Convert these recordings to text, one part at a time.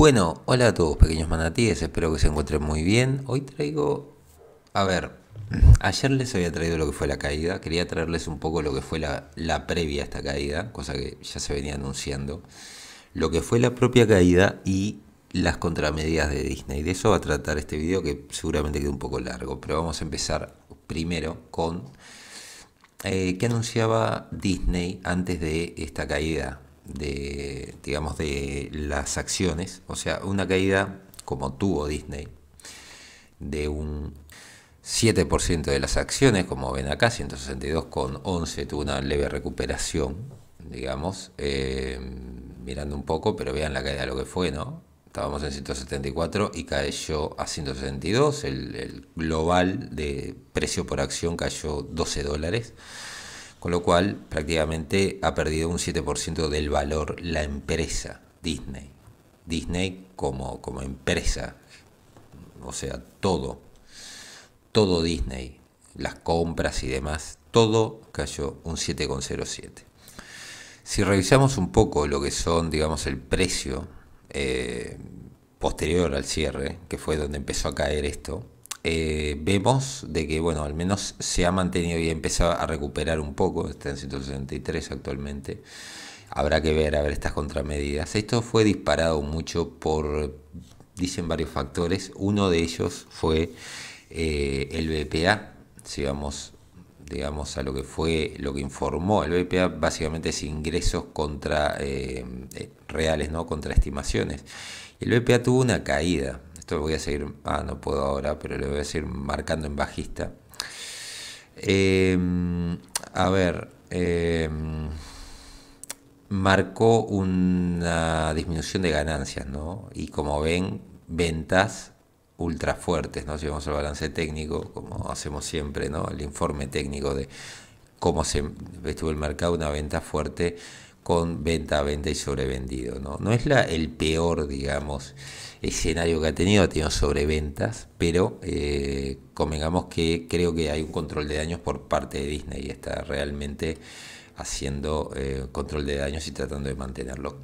Bueno, hola a todos pequeños manatíes, espero que se encuentren muy bien. Hoy traigo, a ver, ayer les había traído lo que fue la caída, quería traerles un poco lo que fue la, previa a esta caída, cosa que ya se venía anunciando, lo que fue la propia caída y las contramedidas de Disney. De eso va a tratar este video que seguramente queda un poco largo, pero vamos a empezar primero con eh, qué anunciaba Disney antes de esta caída de, digamos, de las acciones, o sea, una caída como tuvo Disney, de un 7% de las acciones, como ven acá, con 162 11 tuvo una leve recuperación, digamos, eh, mirando un poco, pero vean la caída lo que fue, ¿no? Estábamos en 174 y cayó a 162, el, el global de precio por acción cayó 12 dólares. Con lo cual prácticamente ha perdido un 7% del valor la empresa Disney. Disney como, como empresa. O sea, todo. Todo Disney. Las compras y demás. Todo cayó un 7,07. Si revisamos un poco lo que son, digamos, el precio eh, posterior al cierre, que fue donde empezó a caer esto, eh, vemos de que, bueno, al menos se ha mantenido y ha empezado a recuperar un poco, está en 163 actualmente. Habrá que ver, a ver estas contramedidas. Esto fue disparado mucho por, dicen varios factores. Uno de ellos fue eh, el BPA, si vamos digamos, a lo que fue, lo que informó el BPA, básicamente es ingresos contra eh, reales, ¿no? Contra estimaciones. El BPA tuvo una caída, voy a seguir, ah, no puedo ahora, pero le voy a seguir marcando en bajista. Eh, a ver, eh, marcó una disminución de ganancias, ¿no? Y como ven, ventas ultra fuertes, ¿no? Si vamos al balance técnico, como hacemos siempre, ¿no? El informe técnico de cómo se estuvo el mercado, una venta fuerte con venta, venta y sobrevendido. No, no es la, el peor, digamos, escenario que ha tenido, ha tenido sobreventas, pero eh, convengamos que creo que hay un control de daños por parte de Disney y está realmente haciendo eh, control de daños y tratando de mantenerlo.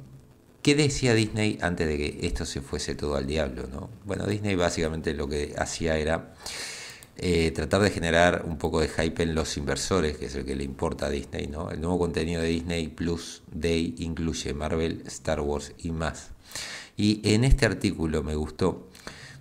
¿Qué decía Disney antes de que esto se fuese todo al diablo? ¿no? Bueno, Disney básicamente lo que hacía era eh, tratar de generar un poco de hype en los inversores, que es el que le importa a Disney, ¿no? El nuevo contenido de Disney Plus Day incluye Marvel, Star Wars y más. Y en este artículo me gustó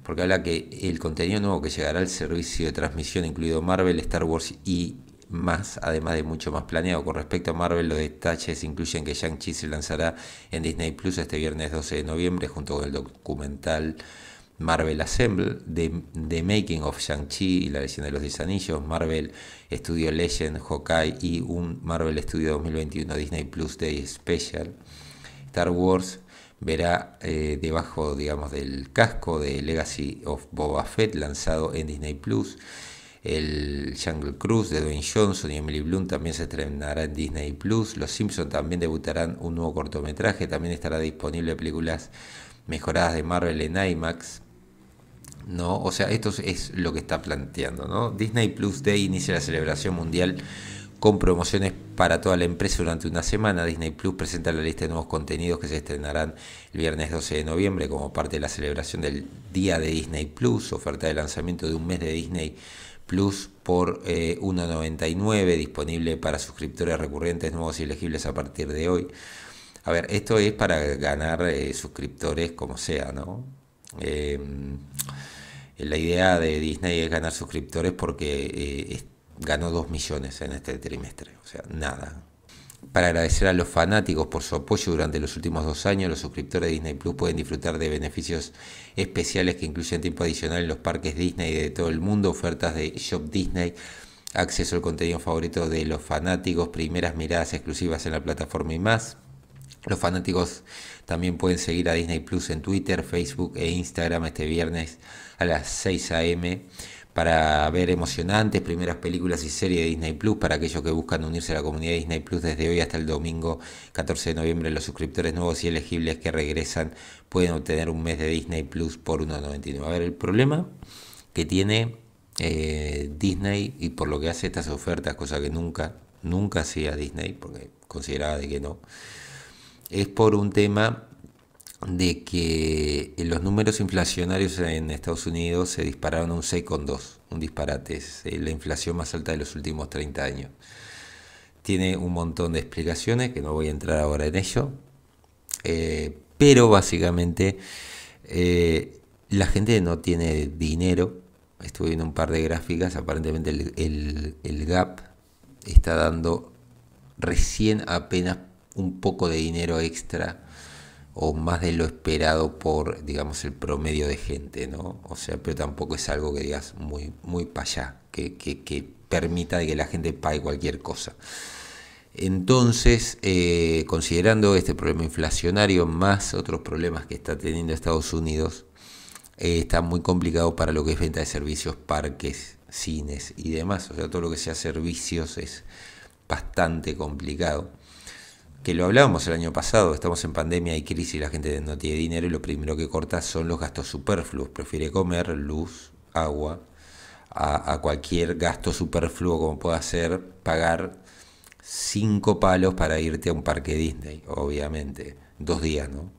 porque habla que el contenido nuevo que llegará al servicio de transmisión, incluido Marvel, Star Wars y más, además de mucho más planeado. Con respecto a Marvel, los detalles incluyen que Shang-Chi se lanzará en Disney Plus este viernes 12 de noviembre junto con el documental Marvel Assemble, The, Making of Shang-Chi y La Leyenda de los 10 Anillos, Marvel Studio Legend, Hawkeye y un Marvel Studio 2021 Disney Plus Day Special. Star Wars verá eh, debajo, digamos, del casco de Legacy of Boba Fett lanzado en Disney Plus. El Jungle Cruise de Dwayne Johnson y Emily Bloom también se estrenará en Disney Plus. Los Simpsons también debutarán un nuevo cortometraje. También estará disponible películas mejoradas de Marvel en IMAX. ¿no? O sea, esto es lo que está planteando, ¿no? Disney Plus Day inicia la celebración mundial con promociones para toda la empresa durante una semana. Disney Plus presenta la lista de nuevos contenidos que se estrenarán el viernes 12 de noviembre como parte de la celebración del Día de Disney Plus, oferta de lanzamiento de un mes de Disney Plus por 1,99, eh, disponible para suscriptores recurrentes nuevos y elegibles a partir de hoy. A ver, esto es para ganar eh, suscriptores como sea, ¿no? Eh, la idea de Disney es ganar suscriptores porque eh, ganó 2 millones en este trimestre, o sea, nada. Para agradecer a los fanáticos por su apoyo durante los últimos dos años, los suscriptores de Disney Plus pueden disfrutar de beneficios especiales que incluyen tiempo adicional en los parques Disney de todo el mundo, ofertas de Shop Disney, acceso al contenido favorito de los fanáticos, primeras miradas exclusivas en la plataforma y más. Los fanáticos también pueden seguir a Disney Plus en Twitter, Facebook e Instagram este viernes a las 6 a.m. para ver emocionantes primeras películas y series de Disney Plus para aquellos que buscan unirse a la comunidad de Disney Plus desde hoy hasta el domingo 14 de noviembre. Los suscriptores nuevos y elegibles que regresan pueden obtener un mes de Disney Plus por 1.99. A ver, el problema que tiene eh, Disney y por lo que hace estas ofertas, cosa que nunca, nunca hacía Disney, porque consideraba de que no es por un tema de que los números inflacionarios en Estados Unidos se dispararon un 6,2, un disparate, es eh, la inflación más alta de los últimos 30 años. Tiene un montón de explicaciones, que no voy a entrar ahora en ello, eh, pero básicamente eh, la gente no tiene dinero. Estuve viendo un par de gráficas, aparentemente el, el gap está dando recién apenas un poco de dinero extra o más de lo esperado por, digamos, el promedio de gente, ¿no? O sea, pero tampoco es algo que digas muy, muy para allá, que, permita que la gente pague cualquier cosa. Entonces, eh, considerando este problema inflacionario más otros problemas que está teniendo Estados Unidos, eh, está muy complicado para lo que es venta de servicios, parques, cines y demás. O sea, todo lo que sea servicios es bastante complicado que lo hablábamos el año pasado, estamos en pandemia y crisis, la gente no tiene dinero y lo primero que corta son los gastos superfluos, prefiere comer, luz, agua, a, cualquier gasto superfluo como pueda ser pagar cinco palos para irte a un parque Disney, obviamente, dos días, ¿no?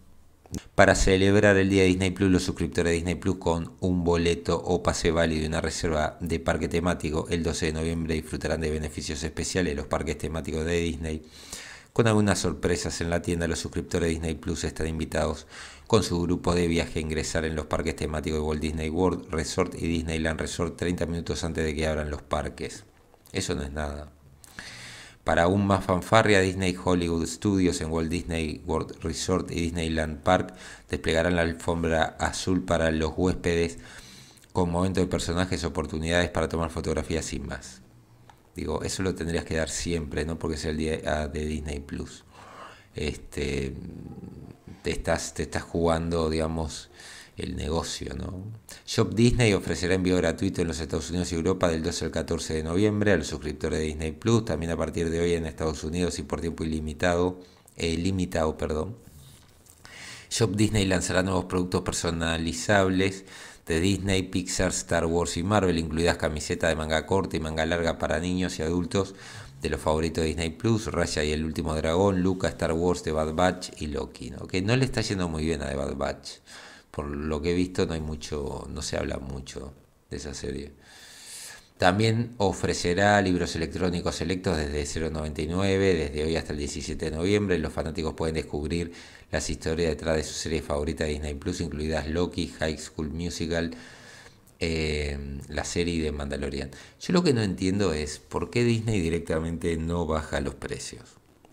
Para celebrar el día de Disney Plus, los suscriptores de Disney Plus con un boleto o pase válido y una reserva de parque temático el 12 de noviembre disfrutarán de beneficios especiales los parques temáticos de Disney con algunas sorpresas en la tienda. Los suscriptores de Disney Plus están invitados con su grupo de viaje a ingresar en los parques temáticos de Walt Disney World, Resort y Disneyland Resort 30 minutos antes de que abran los parques. Eso no es nada. Para aún más fanfarria, Disney Hollywood Studios en Walt Disney World Resort y Disneyland Park desplegarán la alfombra azul para los huéspedes con momentos de personajes, y oportunidades para tomar fotografías sin más. Digo, eso lo tendrías que dar siempre, ¿no? Porque es el día de Disney Plus. Este, te, estás, te estás jugando, digamos, el negocio, ¿no? Shop Disney ofrecerá envío gratuito en los Estados Unidos y Europa del 12 al 14 de noviembre a los suscriptores de Disney Plus, también a partir de hoy en Estados Unidos y por tiempo ilimitado, eh, perdón. Shop Disney lanzará nuevos productos personalizables de este, Disney, Pixar, Star Wars y Marvel, incluidas camisetas de manga corta y manga larga para niños y adultos de los favoritos de Disney Plus, Raya y el último dragón, Luca, Star Wars, The Bad Batch y Loki. ¿no? Que no le está yendo muy bien a The Bad Batch. Por lo que he visto, no hay mucho, no se habla mucho de esa serie. También ofrecerá libros electrónicos selectos desde 099, desde hoy hasta el 17 de noviembre. Los fanáticos pueden descubrir las historias detrás de su serie favorita de Disney Plus, incluidas Loki, High School Musical, eh, la serie de Mandalorian. Yo lo que no entiendo es por qué Disney directamente no baja los precios.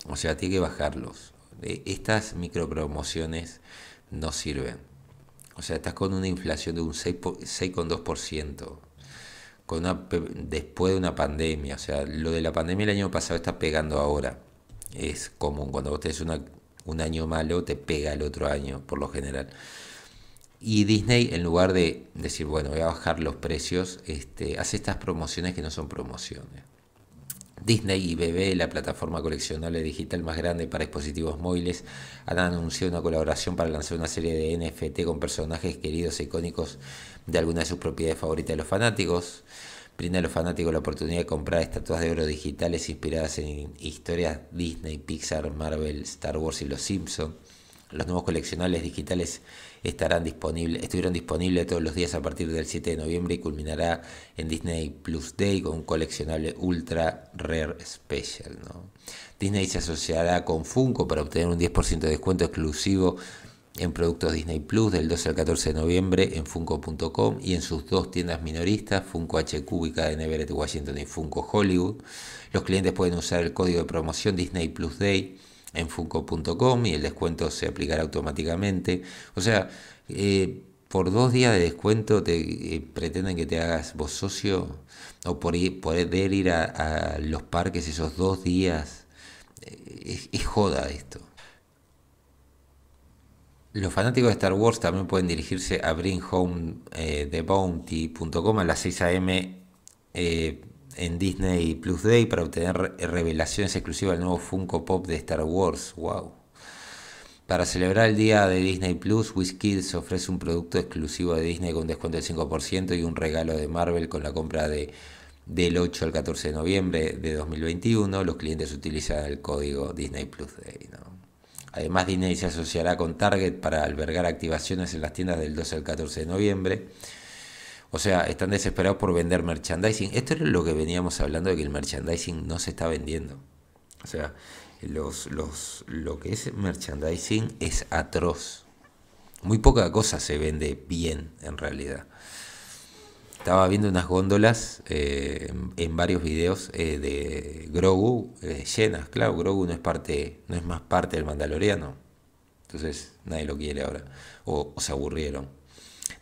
O sea, tiene que bajarlos. E, estas micropromociones no sirven. O sea, estás con una inflación de un 6,2% con después de una pandemia. O sea, lo de la pandemia el año pasado está pegando ahora. Es común, cuando vos tenés una, un año malo, te pega el otro año, por lo general. Y Disney, en lugar de decir, bueno, voy a bajar los precios, este, hace estas promociones que no son promociones. Disney y BB, la plataforma coleccionable digital más grande para dispositivos móviles, han anunciado una colaboración para lanzar una serie de NFT con personajes queridos e icónicos de alguna de sus propiedades favoritas de los fanáticos. Brinda a los fanáticos la oportunidad de comprar estatuas de oro digitales inspiradas en historias Disney, Pixar, Marvel, Star Wars y Los Simpson. Los nuevos coleccionables digitales estarán estuvieron disponibles todos los días a partir del 7 de noviembre y culminará en Disney Plus Day con un coleccionable ultra rare special. Disney se asociará con Funko para obtener un 10% de descuento exclusivo en productos Disney Plus del 12 al 14 de noviembre en Funko.com y en sus dos tiendas minoristas, Funko HQ y en Everett, Washington y Funko Hollywood. Los clientes pueden usar el código de promoción Disney Plus Day en funco.com y el descuento se aplicará automáticamente. O sea, eh, por dos días de descuento te eh, pretenden que te hagas vos socio o por ir, poder ir a, los parques esos dos días. Eh, es, joda esto. Los fanáticos de Star Wars también pueden dirigirse a bringhomethebounty.com bounty.com a las 6 a.m en Disney Plus Day para obtener revelaciones exclusivas del nuevo Funko Pop de Star Wars. ¡Wow! Para celebrar el día de Disney Plus, WizKids ofrece un producto exclusivo de Disney con descuento del 5% y un regalo de Marvel con la compra de, del 8 al 14 de noviembre de 2021. Los clientes utilizan el código Disney Plus Day. Además, Disney se asociará con Target para albergar activaciones en las tiendas del 12 al 14 de noviembre. O sea, están desesperados por vender merchandising. Esto es lo que veníamos hablando de que el merchandising no se está vendiendo. O sea, los, los, lo que es merchandising es atroz. Muy poca cosa se vende bien en realidad. Estaba viendo unas góndolas eh, en varios videos eh, de Grogu eh, llenas. Claro, Grogu no es parte, no es más parte del Mandaloriano. Entonces nadie lo quiere ahora. o se aburrieron.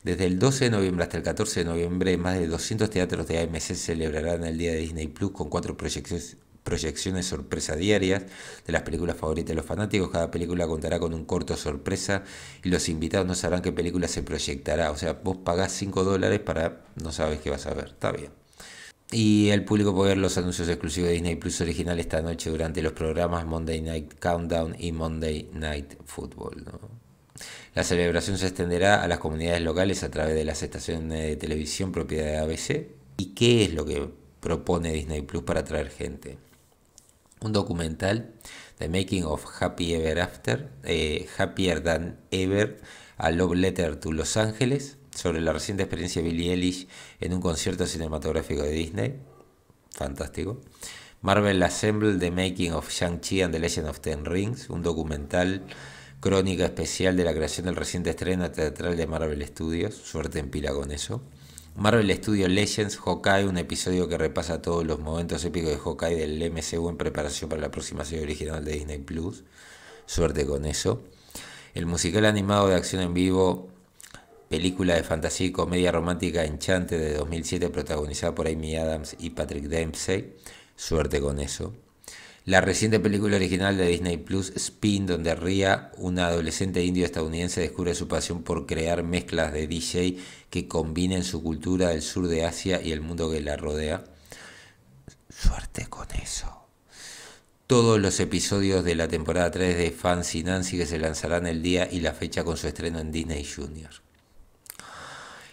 Desde el 12 de noviembre hasta el 14 de noviembre, más de 200 teatros de AMC celebrarán el Día de Disney Plus con cuatro proyecciones proyecciones sorpresa diarias de las películas favoritas de los fanáticos. Cada película contará con un corto sorpresa y los invitados no sabrán qué película se proyectará. O sea, vos pagás 5 dólares para no sabes qué vas a ver. Está bien. Y el público puede ver los anuncios exclusivos de Disney Plus original esta noche durante los programas Monday Night Countdown y Monday Night Football. La celebración se extenderá a las comunidades locales a través de las estaciones de televisión propiedad de ABC. ¿Y qué es lo que propone Disney Plus para atraer gente? Un documental, The Making of Happy Ever After, eh, Happier Than Ever, A Love Letter to Los Ángeles, sobre la reciente experiencia de Billie Eilish en un concierto cinematográfico de Disney. Fantástico. Marvel Assemble, The Making of Shang-Chi and the Legend of Ten Rings, un documental crónica especial de la creación del reciente estreno teatral de Marvel Studios, suerte en pila con eso. Marvel Studios Legends Hawkeye, un episodio que repasa todos los momentos épicos de Hawkeye del MCU en preparación para la próxima serie original de Disney Plus. Suerte con eso. El musical animado de acción en vivo, película de fantasía y comedia romántica Enchante de 2007, protagonizada por Amy Adams y Patrick Dempsey. Suerte con eso. La reciente película original de Disney Plus, Spin, donde Ria, una adolescente indio estadounidense, descubre su pasión por crear mezclas de DJ que combinen su cultura del sur de Asia y el mundo que la rodea. Suerte con eso. Todos los episodios de la temporada 3 de Fancy Nancy que se lanzarán el día y la fecha con su estreno en Disney Junior.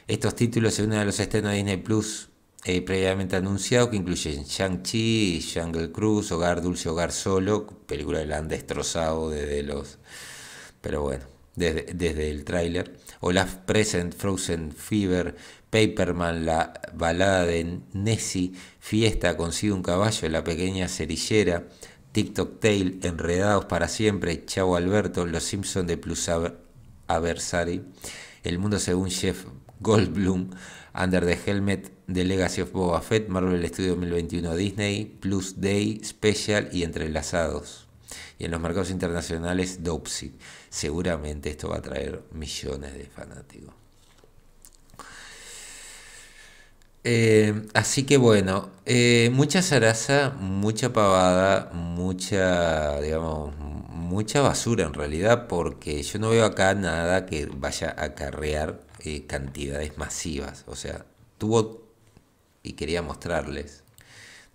Estos títulos se unen de los estrenos de Disney Plus eh, previamente anunciado que incluyen Shang-Chi, Jungle Cruise, Hogar Dulce, Hogar Solo, película que la han destrozado desde los... Pero bueno, desde, el tráiler. Olaf Present, Frozen Fever, Paperman, la balada de Nessie, Fiesta, Consigue un caballo, La pequeña cerillera, TikTok Tale Enredados para siempre, Chavo Alberto, Los Simpson de Plus Aversari, El mundo según Jeff Goldblum, Under the Helmet The Legacy of Boba Fett, Marvel Studio 2021 Disney, Plus Day, Special y Entrelazados. Y en los mercados internacionales, Dopsy. Seguramente esto va a traer millones de fanáticos. Eh, así que bueno, eh, mucha zaraza, mucha pavada, mucha, digamos, mucha basura en realidad, porque yo no veo acá nada que vaya a acarrear eh, cantidades masivas. O sea, tuvo, y quería mostrarles,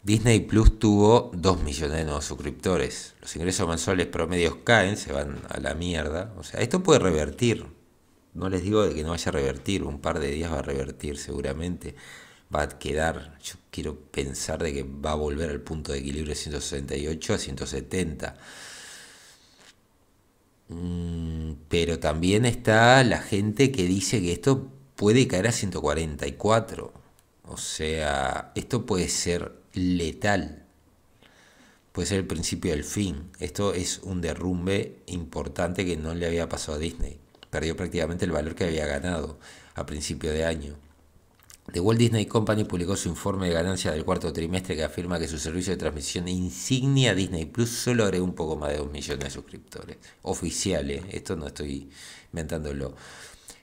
Disney Plus tuvo 2 millones de nuevos suscriptores. Los ingresos mensuales promedios caen, se van a la mierda. O sea, esto puede revertir. No les digo de que no vaya a revertir, un par de días va a revertir seguramente. Va a quedar, yo quiero pensar de que va a volver al punto de equilibrio de 168 a 170. Mm, pero también está la gente que dice que esto puede caer a 144. O sea, esto puede ser letal. Puede ser el principio del fin. Esto es un derrumbe importante que no le había pasado a Disney. Perdió prácticamente el valor que había ganado a principio de año. The Walt Disney Company publicó su informe de ganancia del cuarto trimestre que afirma que su servicio de transmisión insignia Disney Plus solo agregó un poco más de 2 millones de suscriptores oficiales. Esto no estoy inventándolo.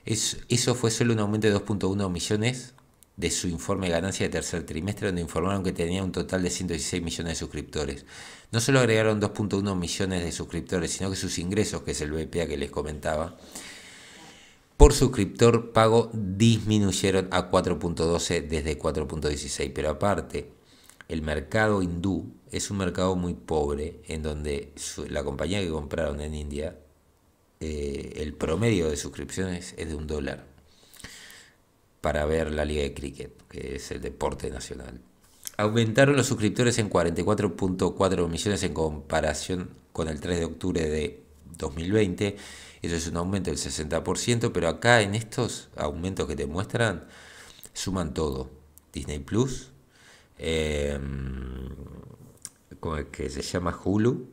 eso fue solo un aumento de 2.1 millones de su informe de ganancia de tercer trimestre, donde informaron que tenía un total de 116 millones de suscriptores. No solo agregaron 2.1 millones de suscriptores, sino que sus ingresos, que es el BPA que les comentaba, por suscriptor pago disminuyeron a 4.12 desde 4.16, pero aparte, el mercado hindú es un mercado muy pobre en donde la compañía que compraron en India, eh, el promedio de suscripciones es de un dólar para ver la liga de cricket, que es el deporte nacional. Aumentaron los suscriptores en 44.4 millones en comparación con el 3 de octubre de 2020 eso es un aumento del 60%, pero acá en estos aumentos que te muestran, suman todo. Disney Plus, eh, que se llama Hulu,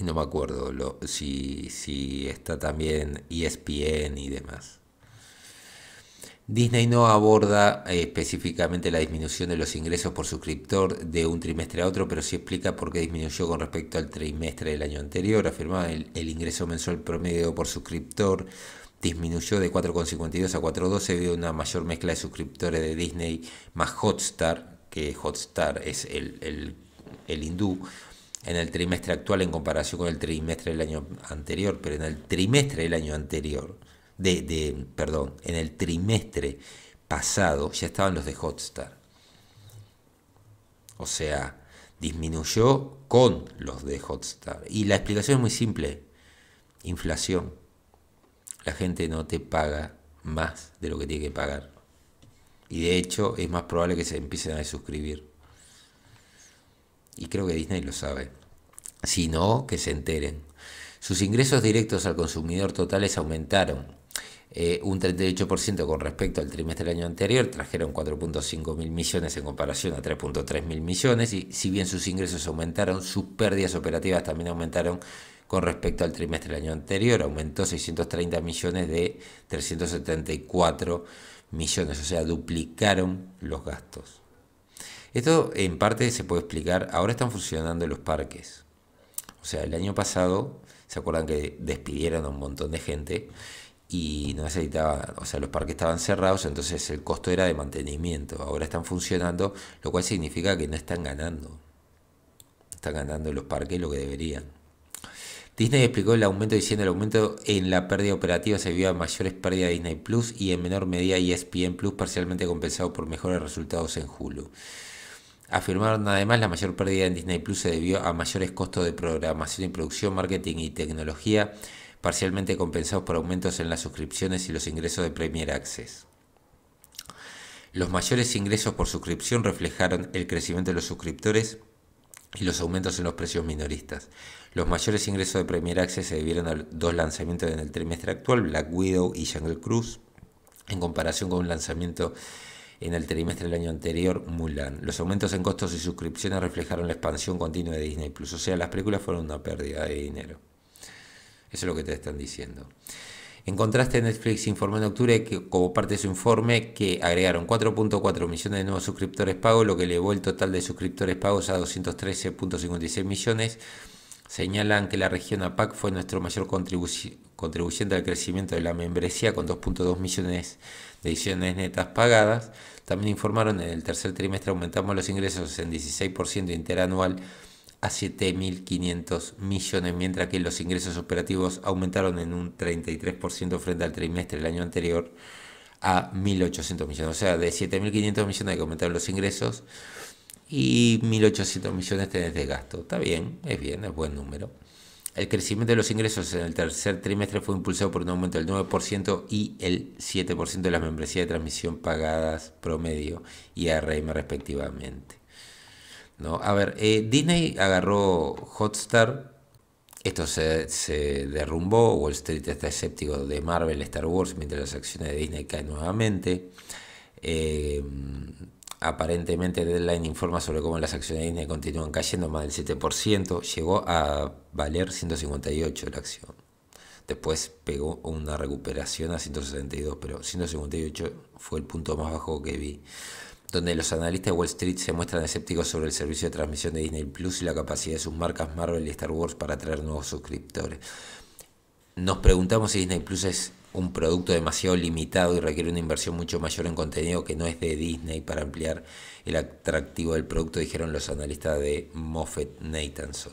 y no me acuerdo si, si está también ESPN y demás. Disney no aborda eh, específicamente la disminución de los ingresos por suscriptor de un trimestre a otro, pero sí explica por qué disminuyó con respecto al trimestre del año anterior. Afirma el, el ingreso mensual promedio por suscriptor disminuyó de 4,52 a 4,12 debido a una mayor mezcla de suscriptores de Disney más Hotstar, que Hotstar es el hindú, en el trimestre actual en comparación con el trimestre del año anterior, pero en el trimestre del año anterior de, perdón, en el trimestre pasado ya estaban los de Hotstar. O sea, disminuyó con los de Hotstar. Y la explicación es muy simple. Inflación. La gente no te paga más de lo que tiene que pagar. Y de hecho es más probable que se empiecen a suscribir. Y creo que Disney lo sabe. Si no, que se enteren. Sus ingresos directos al consumidor totales aumentaron eh, un 38% con respecto al trimestre del año anterior, trajeron 4.5 mil millones en comparación a 3.3 mil millones y si bien sus ingresos aumentaron, sus pérdidas operativas también aumentaron con respecto al trimestre del año anterior, aumentó 630 millones de 374 millones, o sea, duplicaron los gastos. Esto en parte se puede explicar, ahora están funcionando los parques. O sea, el año pasado, ¿se acuerdan que despidieron a un montón de gente? y no necesitaba, o sea, los parques estaban cerrados, entonces el costo era de mantenimiento. Ahora están funcionando, lo cual significa que no están ganando. Están ganando los parques lo que deberían. Disney explicó el aumento diciendo el aumento en la pérdida operativa se debió a mayores pérdidas de Disney Plus y en menor medida ESPN Plus parcialmente compensado por mejores resultados en Hulu. Afirmaron además la mayor pérdida en Disney Plus se debió a mayores costos de programación y producción, marketing y tecnología parcialmente compensados por aumentos en las suscripciones y los ingresos de Premier Access. Los mayores ingresos por suscripción reflejaron el crecimiento de los suscriptores y los aumentos en los precios minoristas. Los mayores ingresos de Premier Access se debieron a dos lanzamientos en el trimestre actual, Black Widow y Jungle Cruise, en comparación con un lanzamiento en el trimestre del año anterior, Mulan. Los aumentos en costos y suscripciones reflejaron la expansión continua de Disney Plus, o sea, las películas fueron una pérdida de dinero. Eso es lo que te están diciendo. En contraste, Netflix informó en octubre que, como parte de su informe que agregaron 4.4 millones de nuevos suscriptores pagos, lo que elevó el total de suscriptores pagos a 213.56 millones. Señalan que la región APAC fue nuestro mayor contribuyente al crecimiento de la membresía con 2.2 millones de ediciones netas pagadas. También informaron en el tercer trimestre aumentamos los ingresos en 16% interanual a 7.500 millones, mientras que los ingresos operativos aumentaron en un 33% frente al trimestre del año anterior a 1.800 millones. O sea, de 7.500 millones que aumentar los ingresos y 1.800 millones tenés de gasto. Está bien, es bien, es buen número. El crecimiento de los ingresos en el tercer trimestre fue impulsado por un aumento del 9% y el 7% de las membresías de transmisión pagadas promedio y ARM respectivamente. ¿no? A ver, eh, Disney agarró Hotstar, esto se, se, derrumbó, Wall Street está escéptico de Marvel, Star Wars, mientras las acciones de Disney caen nuevamente. Eh, aparentemente Deadline informa sobre cómo las acciones de Disney continúan cayendo más del 7%, llegó a valer 158 la acción. Después pegó una recuperación a 162, pero 158 fue el punto más bajo que vi donde los analistas de Wall Street se muestran escépticos sobre el servicio de transmisión de Disney Plus y la capacidad de sus marcas Marvel y Star Wars para atraer nuevos suscriptores. Nos preguntamos si Disney Plus es un producto demasiado limitado y requiere una inversión mucho mayor en contenido que no es de Disney para ampliar el atractivo del producto, dijeron los analistas de Moffett Nathanson.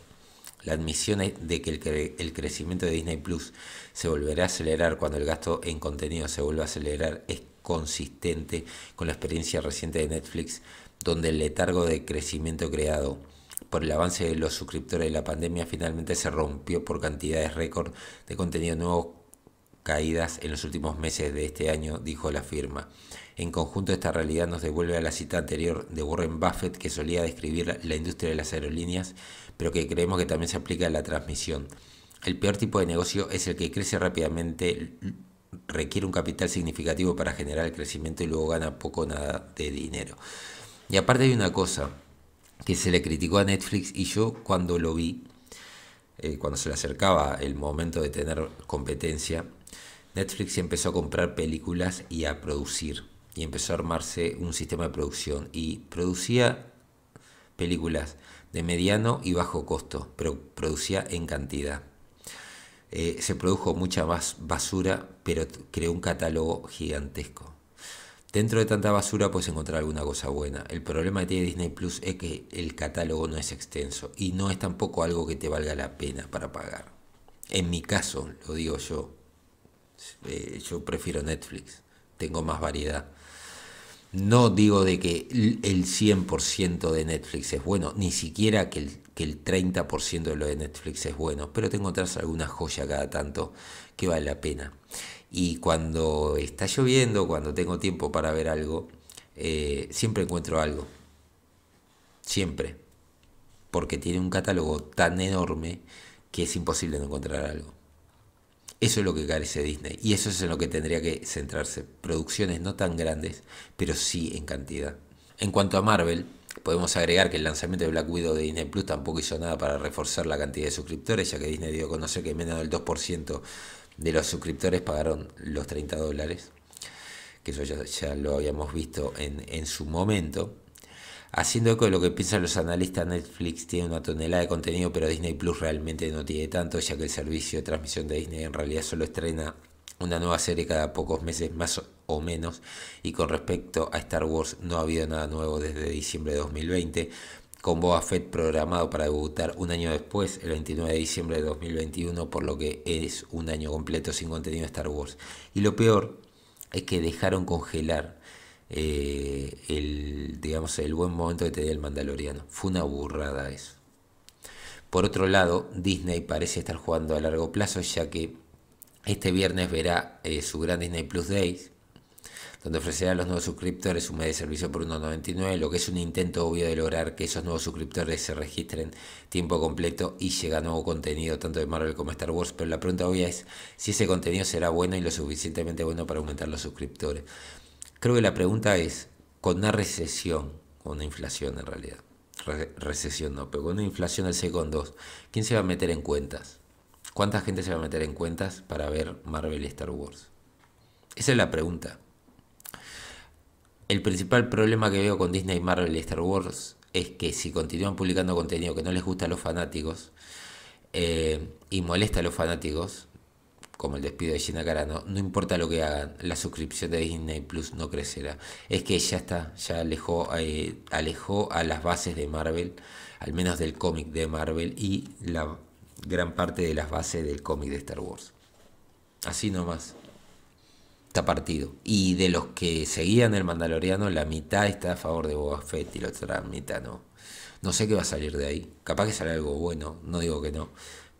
La admisión de que el, el, crecimiento de Disney Plus se volverá a acelerar cuando el gasto en contenido se vuelva a acelerar es consistente con la experiencia reciente de Netflix, donde el letargo de crecimiento creado por el avance de los suscriptores de la pandemia finalmente se rompió por cantidades récord de contenido nuevo caídas en los últimos meses de este año, dijo la firma. En conjunto esta realidad nos devuelve a la cita anterior de Warren Buffett que solía describir la industria de las aerolíneas, pero que creemos que también se aplica a la transmisión. El peor tipo de negocio es el que crece rápidamente requiere un capital significativo para generar el crecimiento y luego gana poco o nada de dinero. Y aparte hay una cosa que se le criticó a Netflix y yo cuando lo vi, eh, cuando se le acercaba el momento de tener competencia, Netflix empezó a comprar películas y a producir y empezó a armarse un sistema de producción y producía películas de mediano y bajo costo, pero producía en cantidad. Eh, se produjo mucha más basura, pero creó un catálogo gigantesco. Dentro de tanta basura puedes encontrar alguna cosa buena. El problema de tiene Disney Plus es que el catálogo no es extenso y no es tampoco algo que te valga la pena para pagar. En mi caso, lo digo yo, eh, yo prefiero Netflix, tengo más variedad. No digo de que el 100% de Netflix es bueno, ni siquiera que el que el 30% de lo de Netflix es bueno, pero te encontrás alguna joya cada tanto que vale la pena. Y cuando está lloviendo, cuando tengo tiempo para ver algo, eh, siempre encuentro algo. Siempre. Porque tiene un catálogo tan enorme que es imposible no encontrar algo. Eso es lo que carece Disney. Y eso es en lo que tendría que centrarse. Producciones no tan grandes, pero sí en cantidad. En cuanto a Marvel, Podemos agregar que el lanzamiento de Black Widow de Disney Plus tampoco hizo nada para reforzar la cantidad de suscriptores, ya que Disney dio a conocer que menos del 2% de los suscriptores pagaron los 30 dólares, que eso ya, lo habíamos visto en, en su momento. Haciendo eco de lo que piensan los analistas, Netflix tiene una tonelada de contenido, pero Disney Plus realmente no tiene tanto, ya que el servicio de transmisión de Disney en realidad solo estrena una nueva serie cada pocos meses, más, o o menos. Y con respecto a Star Wars no ha habido nada nuevo desde diciembre de 2020 con Boba Fett programado para debutar un año después, el 29 de diciembre de 2021, por lo que es un año completo sin contenido de Star Wars. Y lo peor es que dejaron congelar eh, el, digamos, el buen momento que tenía el Mandaloriano. Fue una burrada eso. Por otro lado, Disney parece estar jugando a largo plazo, ya que este viernes verá eh, su gran Disney Plus Days donde ofrecerá a los nuevos suscriptores un mes de servicio por 1.99, lo que es un intento obvio de lograr que esos nuevos suscriptores se registren tiempo completo y llega nuevo contenido tanto de Marvel como Star Wars, pero la pregunta obvia es si ese contenido será bueno y lo suficientemente bueno para aumentar los suscriptores. Creo que la pregunta es, con una recesión, con una inflación en realidad, recesión no, pero con una inflación del 6,2, ¿quién se va a meter en cuentas? ¿Cuánta gente se va a meter en cuentas para ver Marvel y Star Wars? Esa es la pregunta. El principal problema que veo con Disney, Marvel y Star Wars es que si continúan publicando contenido que no les gusta a los fanáticos eh, y molesta a los fanáticos, como el despido de Gina Carano, no importa lo que hagan, la suscripción de Disney Plus no crecerá. Es que ya está, ya alejó, eh, alejó a las bases de Marvel, al menos del cómic de Marvel y la gran parte de las bases del cómic de Star Wars. Así nomás partido. Y de los que seguían el Mandaloriano, la mitad está a favor de Boba Fett y la otra mitad no. No sé qué va a salir de ahí. Capaz que sale algo bueno, no digo que no.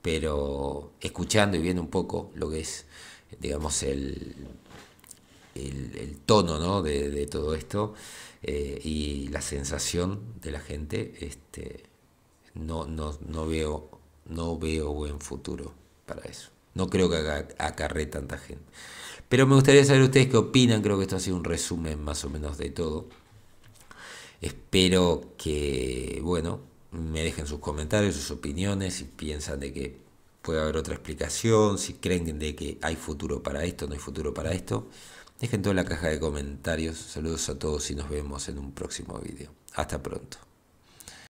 Pero escuchando y viendo un poco lo que es, digamos, el, el, tono de, todo esto eh, y la sensación de la gente, este, no, no, no, veo, no veo buen futuro para eso. No creo que acarre tanta gente. Pero me gustaría saber ustedes qué opinan. Creo que esto ha sido un resumen más o menos de todo. Espero que, bueno, me dejen sus comentarios, sus opiniones, si piensan de que puede haber otra explicación, si creen de que hay futuro para esto, no hay futuro para esto. Dejen todo en la caja de comentarios. Saludos a todos y nos vemos en un próximo video. Hasta pronto.